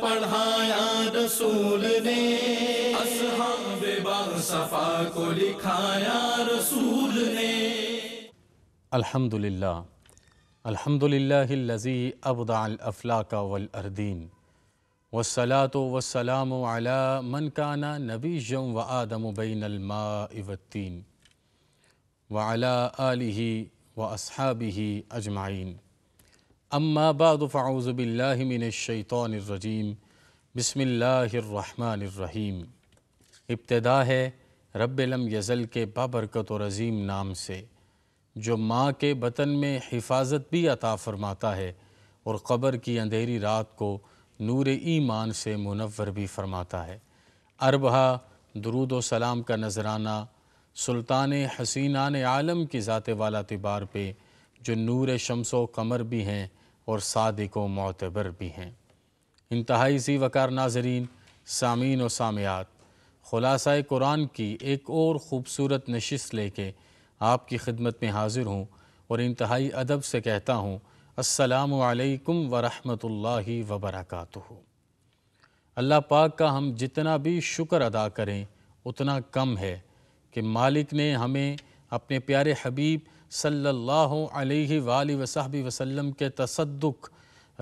पढ़ाया रसूल ने असहाब सफा को लिखाया रसूल ने अल्हम्दुलिल्लाह अल्हम्दुलिल्लाहिल्लज़ी वसलात वसलाम अला मनकाना नबी जम व आदम बैनलमा इवत्तीन व अला आलि व असहाबी अजमाइन अम्माबाद फ़ाउज़बिल्लिमिनशैतरजीम बसमीम इब्तदा है रब्लम यज़ल के बाबरकत और अज़ीम नाम से जो माँ के बतन में हिफाजत भी अता फ़रमाता है और क़बर की अंधेरी रात को नूर ईमान से मुनवर भी फरमाता है अरबहा दरूद सलाम का नजराना सुल्तान हसीनान आलम की ज़ात वाला तिबार पे जो नूर शमसो कमर भी हैं और सादिक व मोतबर भी हैं इंतहाई सी वकार नाजरीन सामीन व सामियात ख़ुलासा कुरान की एक और ख़ूबसूरत नशस्त लेके आपकी खिदमत में हाजिर हूँ और इंतहाई अदब से कहता हूँ असलकम वरहमल वबरक अल्लाह पाक का हम जितना भी शुक्र अदा करें उतना कम है कि मालिक ने हमें अपने प्यारे हबीब सल्लल्लाहु अलैहि वाली वसाहबी वसल्लम के तसदुक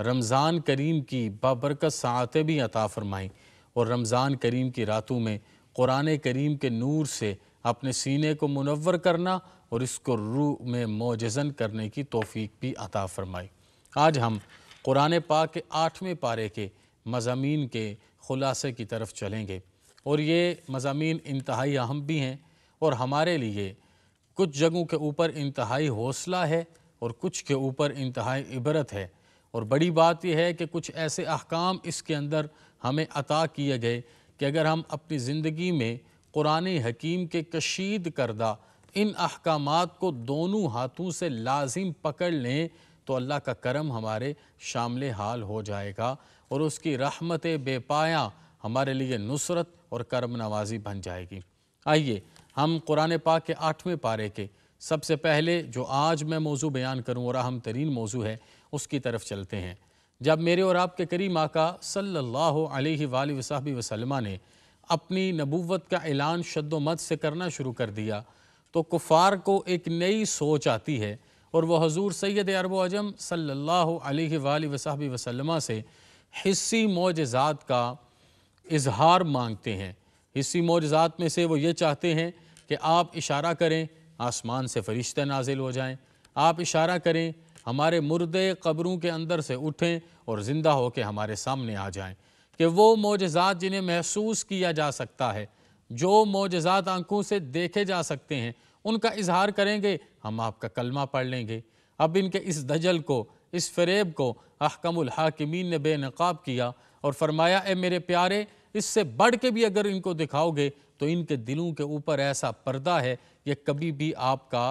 रमज़ान करीम की बाबरकत सातें भी अता फ़रमाएँ और रमज़ान करीम की रातों में क़ुरान करीम के नूर से अपने सीने को मुनवर करना और इसको रूह में मोजन करने की तोफ़ी भी अता फ़रमाई आज हम कुरान पाक के आठवें पारे के मजामी के ख़ुलासे की तरफ चलेंगे और ये मजामी इंतहाई अहम भी हैं और हमारे लिए कुछ जगहों के ऊपर इंतहाई हौसला है और कुछ के ऊपर इंतहाई इबरत है और बड़ी बात यह है कि कुछ ऐसे अहकाम इसके अंदर हमें अता किए गए कि अगर हम अपनी ज़िंदगी में कुरान हकीम के कशीद करदा इन अहकाम को दोनों हाथों से लाजिम पकड़ लें तो अल्लाह का करम हमारे शामिल हाल हो जाएगा और उसकी रहमत बेपाया हमारे लिए नुसरत और करम नवाजी बन जाएगी आइए हम कुरान पाक के आठवें पारे के सबसे पहले जो आज मैं मौजू बयान करूँ और अहम तरीन मौजू है उसकी तरफ चलते हैं जब मेरे और आपके करीम आका सल्लल्लाहु अलैहि वसहब वसलमा ने अपनी नबूवत का ऐलान शद्दोमत से करना शुरू कर दिया तो कुफार को एक नई सोच आती है और वह हजूर सैद अरब अजम सल्ला वसाबी वसलमा से हिस्सी मोजात का इजहार मांगते हैं हिस्सी मोजात में से वो ये चाहते हैं कि आप इशारा करें आसमान से फरिश्ते नाजिल हो जाएं आप इशारा करें हमारे मुर्दे कब्रों के अंदर से उठें और ज़िंदा हो के हमारे सामने आ जाएं कि वो मोजात जिन्हें महसूस किया जा सकता है जो मोजात आंखों से देखे जा सकते हैं उनका इजहार करेंगे हम आपका कलमा पढ़ लेंगे अब इनके इस दजल को इस फरेब को अहकमुल हाकिमीन ने बेनकाब किया और फरमाया ए मेरे प्यारे इससे बढ़ के भी अगर इनको दिखाओगे तो इनके दिलों के ऊपर ऐसा पर्दा है ये कभी भी आपका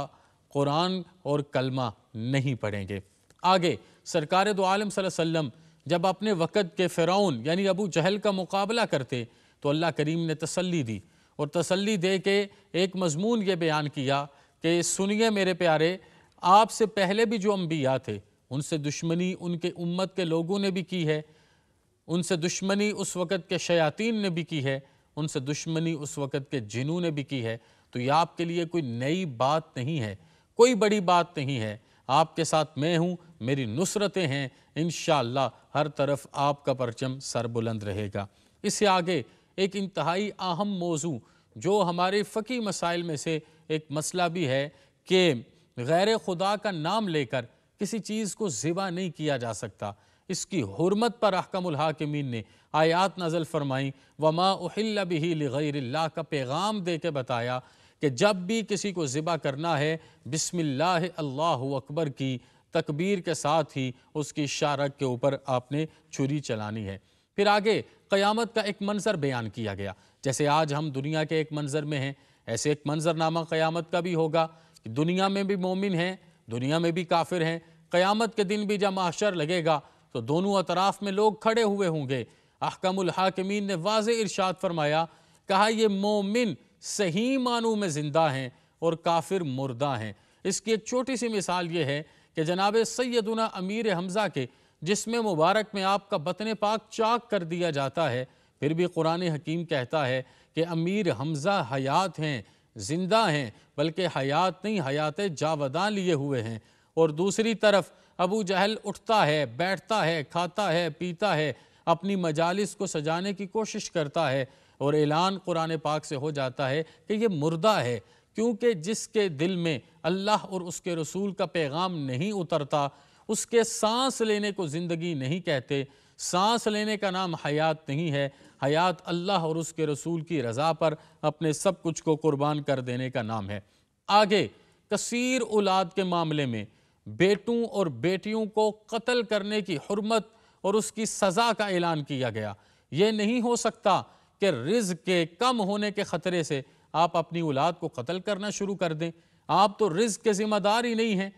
कुरान और कलमा नहीं पढ़ेंगे आगे सरकार दो तो आलम सल्लम जब अपने वक़्त के फ़िरौन यानी अबू जहल का मुकाबला करते तो अल्लाह करीम ने तसल्ली दी और तसल्ली दे के एक मजमून ये बयान किया कि सुनिए मेरे प्यारे आपसे पहले भी जो अम्बिया थे उनसे दुश्मनी उनके उम्मत के लोगों ने भी की है उनसे दुश्मनी उस वक़्त के शयातीन ने भी की है उनसे दुश्मनी उस वक़्त के जिनू ने भी की है तो ये आपके लिए कोई नई बात नहीं है कोई बड़ी बात नहीं है आपके साथ मैं हूँ मेरी नुसरतें हैं इन हर तरफ आपका परचम सरबुलंद रहेगा इससे आगे एक इंतहाई अहम मौजू जो हमारे फ़की मसाइल में से एक मसला भी है कि गैर खुदा का नाम लेकर किसी चीज़ को ज़िबा नहीं किया जा सकता इसकी हरमत पर अहकम हाकिमीन ने आयात नज़ल फरमाई वमा उहिल्ल बिही लगैरल्ला का पैगाम दे के बताया कि जब भी किसी को ज़िबा करना है बिसमिल्लाह अल्लाह अकबर की तकबीर के साथ ही उसकी शारक के ऊपर आपने छुरी चलानी है फिर आगे क़यामत का एक मंज़र बयान किया गया जैसे आज हम दुनिया के एक मंज़र में हैं ऐसे एक मंज़रनामा क़यामत का भी होगा कि दुनिया में भी मोमिन हैं दुनिया में भी काफिर हैं क़यामत के दिन भी जब माशर लगेगा तो दोनों अतराफ में लोग खड़े हुए होंगे अहकमुल हाकिमीन ने वाज इरशाद फरमाया कहा यह मोमिन सही मानों में ज़िंदा हैं और काफिर मुर्दा हैं इसकी एक छोटी सी मिसाल ये है कि जनाब सैदना अमीर हमज़ा के जिसमें मुबारक में आपका बतन पाक चाक कर दिया जाता है फिर भी कुरान हकीम कहता है कि अमीर हमज़ा हयात हैं ज़िंदा हैं बल्कि हयात नहीं हयात जावदा लिए हुए हैं और दूसरी तरफ अबू जहल उठता है बैठता है खाता है पीता है अपनी मजालिस को सजाने की कोशिश करता है और ऐलान कुरान पाक से हो जाता है कि ये मुर्दा है क्योंकि जिसके दिल में अल्लाह और उसके रसूल का पैगाम नहीं उतरता उसके सांस लेने को ज़िंदगी नहीं कहते सांस लेने का नाम हयात नहीं है हयात अल्लाह और उसके रसूल की रज़ा पर अपने सब कुछ को कुर्बान कर देने का नाम है आगे कसीर औलाद के मामले में बेटों और बेटियों को कत्ल करने की हरमत और उसकी सज़ा का ऐलान किया गया ये नहीं हो सकता कि रिज के कम होने के ख़तरे से आप अपनी औलाद को कत्ल करना शुरू कर दें आप तो रिज के ज़िम्मेदार ही नहीं हैं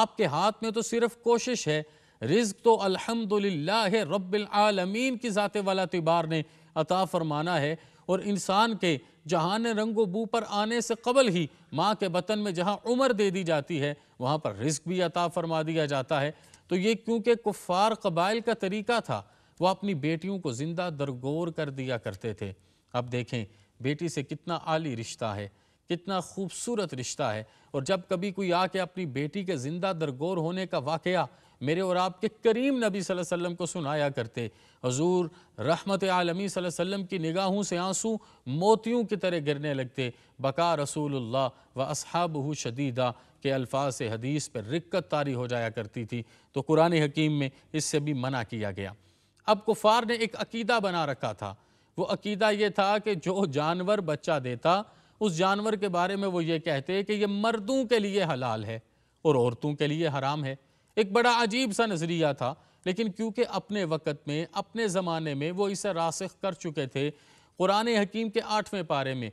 आपके हाथ में तो सिर्फ कोशिश है रिज तो अल्हम्दुलिल्लाह रबालमीन की ज़ाते वाला तिबार ने अता फरमाना है और इंसान के जहान रंगो बू पर आने से कबल ही माँ के बतन में जहाँ उम्र दे दी जाती है वहाँ पर रिस्क भी अता फरमा दिया जाता है तो ये क्योंकि कुफ़ार कबाइल का तरीका था वह अपनी बेटियों को ज़िंदा दरगोर कर दिया करते थे अब देखें बेटी से कितना आली रिश्ता है कितना खूबसूरत रिश्ता है और जब कभी कोई आके अपनी बेटी के ज़िंदा दरगोर होने का वाक़ मेरे और आपके करीम नबी सल्लल्लाहु अलैहि वसल्लम को सुनाया करते हजूर रहमत आलमी वसल्लम की निगाहों से आंसू मोतियों की तरह गिरने लगते बका रसूलुल्लाह व असहाब शदीदा के अल्फाज से हदीस पर रिक्कत तारी हो जाया करती थी तो कुरान हकीम में इससे भी मना किया गया अब कुफार ने एक अकीदा बना रखा था वो अकीदा ये था कि जो जानवर बच्चा देता उस जानवर के बारे में वो ये कहते कि ये मर्दों के लिए हलाल है और औरतों के लिए हराम है एक बड़ा अजीब सा नज़रिया था लेकिन क्योंकि अपने वक़्त में अपने ज़माने में वो इसे रासख कर चुके थे कुरान हकीम के आठवें पारे में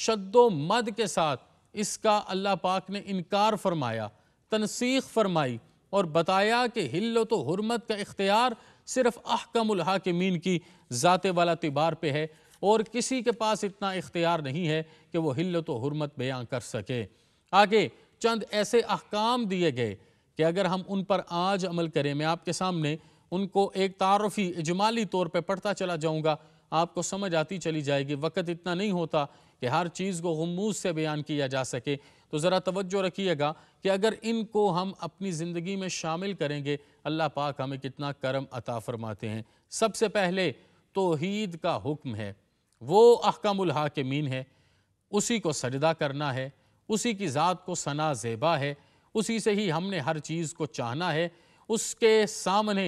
शद मद के साथ इसका अल्लाह पाक ने इनकार फरमाया तनसीख फरमाई और बताया कि हिल्लो तो हरमत का इख्तियार सिर्फ अहकमहाकमीन की ज़ात वाला तिबार पे है और किसी के पास इतना इख्तियार नहीं है कि वो हिल्लत तो हरमत बयां कर सके आगे चंद ऐसे अहकाम दिए गए कि अगर हम उन पर आज अमल करें मैं आपके सामने उनको एक तारफ़ी इजमाली तौर पर पढ़ता चला जाऊँगा आपको समझ आती चली जाएगी वक़्त इतना नहीं होता कि हर चीज़ को गमूज से बयान किया जा सके तो ज़रा तवज्जो रखिएगा कि अगर इनको हम अपनी ज़िंदगी में शामिल करेंगे अल्लाह पाक हमें कितना करम अता फरमाते हैं सबसे पहले तोहद का हुक्म है वो अहकमुल हाकिमीन है उसी को सजदा करना है उसी की ज़ात को सना जेबा है उसी से ही हमने हर चीज़ को चाहना है उसके सामने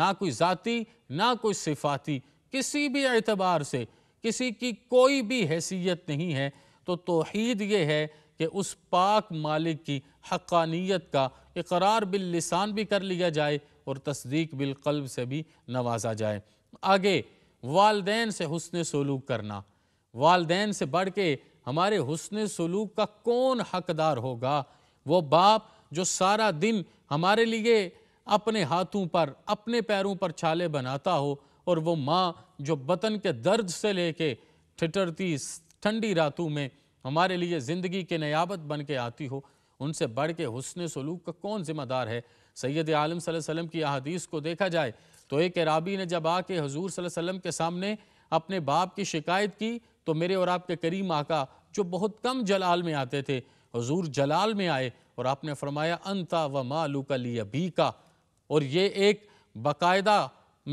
ना कोई ज़ाती ना कोई सिफाती किसी भी एतबार से किसी की कोई भी हैसियत नहीं है तो तोहद ये है कि उस पाक मालिक की हक्कानियत का इकरार बिल्लिसान भी कर लिया जाए और तस्दीक बिलकल्ब से भी नवाजा जाए आगे वालदेन से हसन सलूक करना वालदेन से बढ़ के हमारे हसन सलूक का कौन हकदार होगा वो बाप जो सारा दिन हमारे लिए अपने हाथों पर अपने पैरों पर छाले बनाता हो और वो माँ जो बतन के दर्द से लेके ठिठरती ठंडी रातों में हमारे लिए ज़िंदगी के नयाबत बन के आती हो उनसे बढ़ के हसन सलूक का कौन ज़िम्मेदार है सैद आलम वसम की अदीस को देखा जाए तो एक रबी ने जब आके हजूर वसम के सामने अपने बाप की शिकायत की तो मेरे और आपके करीम आका जो बहुत कम जलाल में आते थे हजूर जलाल में आए और आपने फरमाया अंता व मालू का लिया बी का और ये एक बाकायदा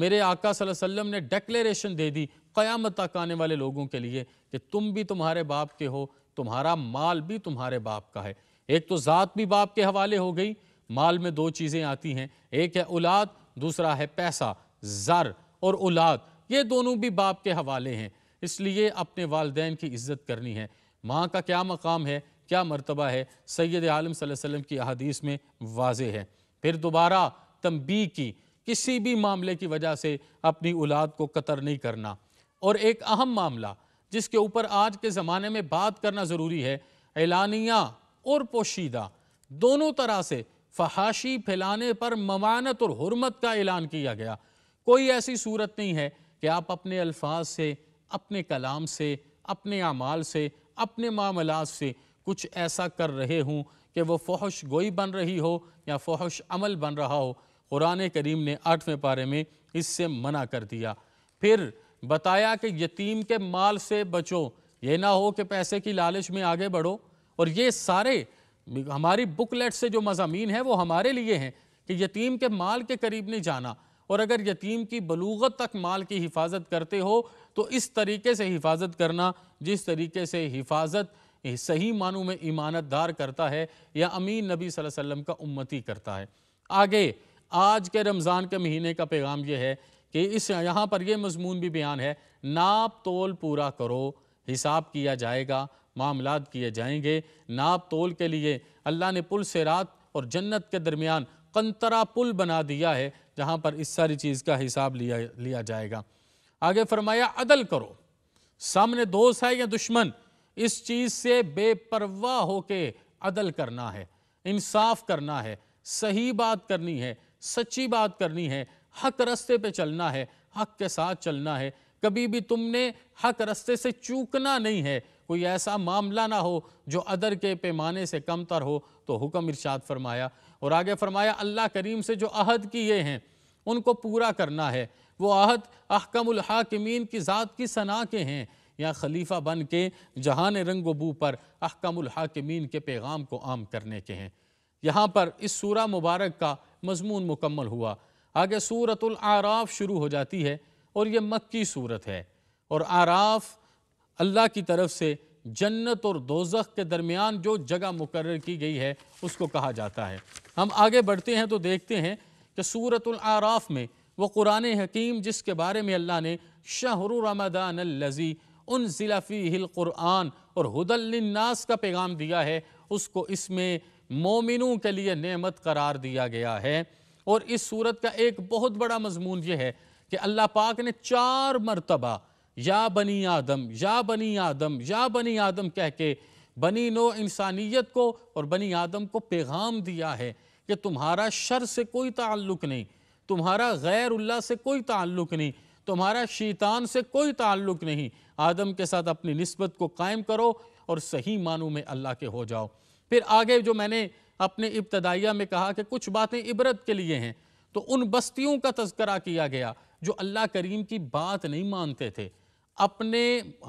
मेरे आका वसल्लम ने डेक्लेरेशन दे दी क़यामत तक आने वाले लोगों के लिए कि तुम भी तुम्हारे बाप के हो तुम्हारा माल भी तुम्हारे बाप का है एक तो ज़ात भी बाप के हवाले हो गई माल में दो चीज़ें आती हैं एक है औलाद दूसरा है पैसा ज़र और औलाद ये दोनों भी बाप के हवाले हैं इसलिए अपने वालदे की इज्जत करनी है माँ का क्या मकाम है क्या मरतबा है सैद आलम वसम की अदीस में वाज है फिर दोबारा तमबी की किसी भी मामले की वजह से अपनी औलाद को कतर नहीं करना और एक अहम मामला जिसके ऊपर आज के ज़माने में बात करना ज़रूरी है एलानिया और पोशीदा दोनों तरह से फहाशी फैलाने पर ममानत और हरमत का ऐलान किया गया कोई ऐसी सूरत नहीं है कि आप अपने अल्फाज से अपने कलाम से अपने अमाल से अपने मामला से कुछ ऐसा कर रहे हूँ कि वो फोहश गोई बन रही हो या फोहश अमल बन रहा हो कुरान करीम ने आठवें पारे में इससे मना कर दिया फिर बताया कि यतीम के माल से बचो ये ना हो कि पैसे की लालच में आगे बढ़ो और ये सारे हमारी बुकलेट से जो मजामी हैं वो हमारे लिए हैं कि यतीम के माल के करीब नहीं जाना और अगर यतीम की बलूगत तक माल की हिफाजत करते हो तो इस तरीके से हिफाजत करना जिस तरीके से हिफाजत सही मानों में ईमानतदार करता है या अमीन नबी वसल्लम का उम्मती करता है आगे आज के रमज़ान के महीने का पैगाम यह है कि इस यहाँ पर यह मजमून भी बयान है नाप तोल पूरा करो हिसाब किया जाएगा मामला किए जाएंगे नाप तोल के लिए अल्लाह ने पुल से रात और जन्नत के दरमियान कंतरा पुल बना दिया है जहाँ पर इस सारी चीज़ का हिसाब लिया लिया जाएगा आगे फरमाया अदल करो सामने दोस्त है या दुश्मन इस चीज़ से बेपरवाह होके अदल करना है इंसाफ करना है सही बात करनी है सच्ची बात करनी है हक रस्ते पे चलना है हक के साथ चलना है कभी भी तुमने हक रस्ते से चूकना नहीं है कोई ऐसा मामला ना हो जो अदर के पैमाने से कमतर हो तो हुक्म इरशाद फरमाया और आगे फरमाया अल्लाह करीम से जो अहद किए हैं उनको पूरा करना है वो अहद अहकमुल हाकिमीन की ज़ात की सना के हैं या खलीफा बन के जहान रंग पर अहकमुल हाकिमीन के पैगाम को आम करने के हैं यहाँ पर इस सूरा मुबारक का मजमून मुकम्मल हुआ आगे सूरतुल आराफ शुरू हो जाती है और ये मक्की सूरत है और आराफ अल्लाह की तरफ से जन्नत और दोजख के दरमियान जो जगह मुकर की गई है उसको कहा जाता है हम आगे बढ़ते हैं तो देखते हैं कि सूरतुल आराफ में वो कुरान हकीम जिसके बारे में अल्लाह ने शाहर रमदान लजी उन ज़िलाफ़ी हिल क़ुरान और हदलनास का पैगाम दिया है उसको इसमें मोमिनों के लिए नेमत करार दिया गया है और इस सूरत का एक बहुत बड़ा मजमून यह है कि अल्लाह पाक ने चार मरतबा या बनी आदम या बनी आदम या बनी आदम कह के बनी नो इंसानियत को और बनी आदम को पैगाम दिया है कि तुम्हारा शर से कोई ताल्लुक़ नहीं तुम्हारा गैरुल्ला से कोई ताल्लुक़ नहीं तुम्हारा शैतान से कोई ताल्लुक नहीं आदम के साथ अपनी नस्बत को कायम करो और सही मानू में अल्लाह के हो जाओ फिर आगे जो मैंने अपने इब्तदाइया में कहा कि कुछ बातें इबरत के लिए हैं तो उन बस्तियों का तस्करा किया गया जो अल्लाह करीम की बात नहीं मानते थे अपने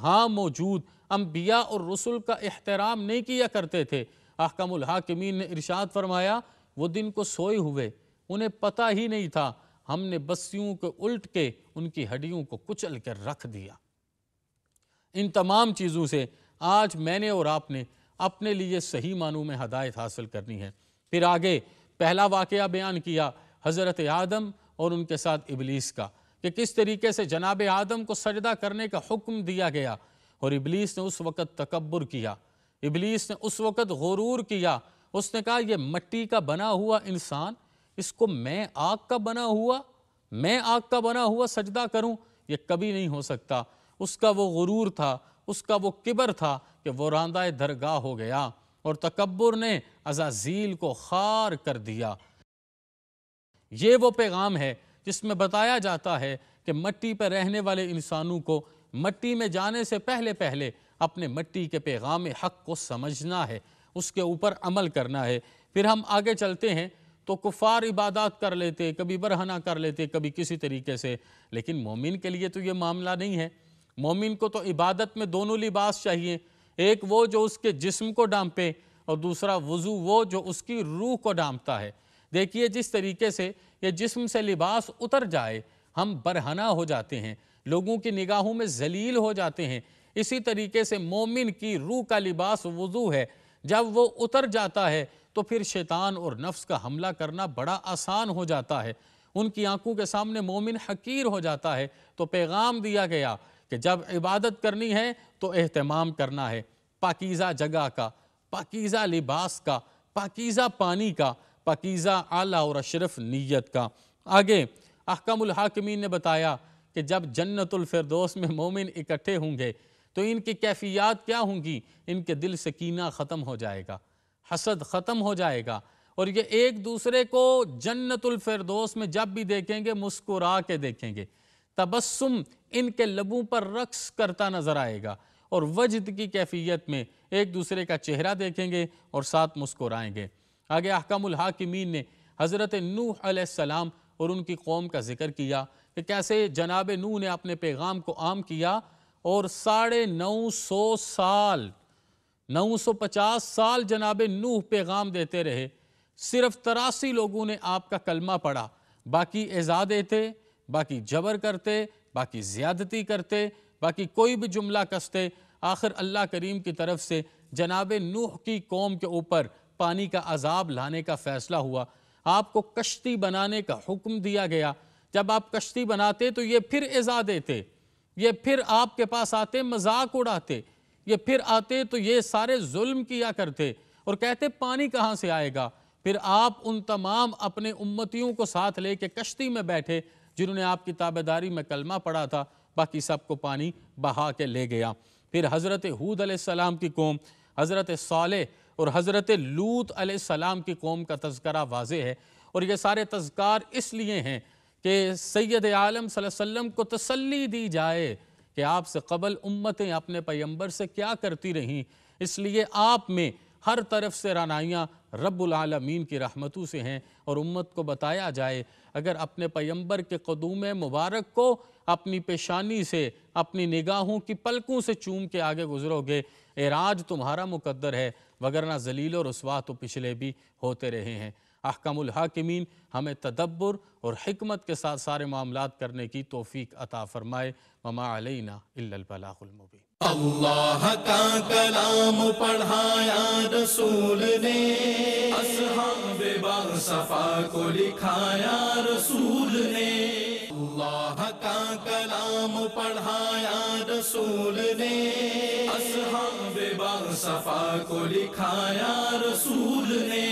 हाँ मौजूद अम्बिया और रसुल का एहतराम नहीं किया करते थे अहकमल हाकिमीन ने इरशाद फरमाया वो दिन को सोए हुए उन्हें पता ही नहीं था हमने बस्तियों को उल्ट के उनकी हड्डियों को कुचल कर रख दिया इन तमाम चीज़ों से आज मैंने और आपने अपने लिए सही मानों में हदायत हासिल करनी है फिर आगे पहला वाक़ बयान किया हज़रत आदम और उनके साथ इबलीस का कि किस तरीके से जनाब आदम को सजदा करने का हुक्म दिया गया और इबलीस ने उस वक़्त तकबर किया इबलीस ने उस वक़्त गुरूर किया उसने कहा यह मट्टी का बना हुआ इंसान इसको मैं आग का बना हुआ मैं आग का बना हुआ सजदा करूं ये कभी नहीं हो सकता उसका वो गुरूर था उसका वो किबर था कि वो रांदा दरगाह हो गया और तकबर ने अजाजील को खार कर दिया ये वो पैगाम है जिसमें बताया जाता है कि मट्टी पर रहने वाले इंसानों को मट्टी में जाने से पहले पहले अपने मट्टी के पैगाम हक को समझना है उसके ऊपर अमल करना है फिर हम आगे चलते हैं तो कुफार इबादत कर लेते कभी बरहना कर लेते कभी किसी तरीके से लेकिन मोमिन के लिए तो ये मामला नहीं है मोमिन को तो इबादत में दोनों लिबास चाहिए एक वो जो उसके जिस्म को डांपे और दूसरा वज़ू वो जो उसकी रूह को डांपता है देखिए जिस तरीके से ये जिस्म से लिबास उतर जाए हम बरहना हो जाते हैं लोगों की निगाहों में जलील हो जाते हैं इसी तरीके से मोमिन की रूह का लिबास वज़ू है जब वो उतर जाता है तो फिर शैतान और नफ्स का हमला करना बड़ा आसान हो जाता है उनकी आंखों के सामने मोमिन हकीर हो जाता है तो पैगाम दिया गया कि जब इबादत करनी है तो अहतमाम करना है पाकिज़ा जगह का पाकिज़ा लिबास का पाकिज़ा पानी का पाकिज़ा आला और अशरफ नीयत का आगे हाकमीन ने बताया कि जब जन्नतफरदोस में मोमिन इकट्ठे होंगे तो इनकी कैफियात क्या होंगी इनके दिल से कीना ख़त्म हो जाएगा हसद ख़त्म हो जाएगा और ये एक दूसरे को जन्नतुल में जब भी देखेंगे मुस्कुरा के देखेंगे तबस्सुम इनके लबों पर रक्स करता नज़र आएगा और वजद की कैफियत में एक दूसरे का चेहरा देखेंगे और साथ मुस्कुराएंगे आगे अहकमुल हाकिमीन ने हज़रत नूह आसम और उनकी कौम का जिक्र किया कि कैसे जनाब नूह ने अपने पैगाम को आम किया और साढ़े नौ सौ साल 950 साल जनाब नूह पैगाम देते रहे सिर्फ तरासी लोगों ने आपका कलमा पढ़ा बाकी एजादे थे बाकी जबर करते बाकी ज़्यादती करते बाकी कोई भी जुमला कसते आखिर अल्लाह करीम की तरफ से जनाब नूह की कौम के ऊपर पानी का अजाब लाने का फ़ैसला हुआ आपको कश्ती बनाने का हुक्म दिया गया जब आप कश्ती बनाते तो ये फिर एजा देते ये फिर आपके पास आते मजाक उड़ाते ये फिर आते तो ये सारे जुल्म किया करते और कहते पानी कहाँ से आएगा फिर आप उन तमाम अपने उम्मतियों को साथ ले कश्ती में बैठे जिन्होंने आपकी ताबेदारी में कलमा पढ़ा था बाकी सबको पानी बहा के ले गया फिर हज़रत हूद सलाम की कौम हज़रत साल और हज़रत लूत सलाम की कौम का तस्करा वाज है और ये सारे तस्कार इसलिए हैं कि सैद आलम वसम को तसली दी जाए कि आपसे कबल उम्मतें अपने पैम्बर से क्या करती रहीं इसलिए आप में हर तरफ से रानाइयाँ रबालमीन की रहमतों से हैं और उम्मत को बताया जाए अगर अपने पैम्बर के कदूम मुबारक को अपनी पेशानी से अपनी निगाहों की पलकों से चूम के आगे गुजरोगे एराज तुम्हारा मुकद्दर है वगरना जलील और रसवा तो पिछले भी होते रहे हैं अहकमुल हाकिमीन हमें तदब्बर और हमत के साथ सारे मामला करने की तोफ़ी अता फ़रमाए ममा अलैना इल्लबलामुबी अल्लाह का कलाम पढ़ाया रसूल ने असहाब सफा को लिखाया रसूल ने अल्लाह का कलाम पढ़ाया रसूल ने असहाब सफा को लिखाया रसूल ने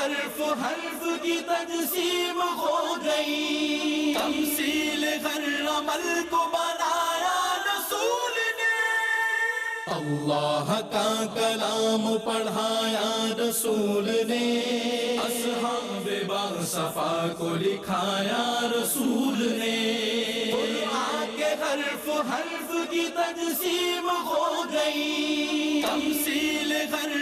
हर्फ हर्फ की तकसीम हो गई तमसील हर अमल को बनाया रसूल ने अल्लाह का कलाम पढ़ाया रसूल ने असहाब सफा को लिखाया रसूल ने आके हर्फ हर्फ की तकसीम हो गई तमसील हर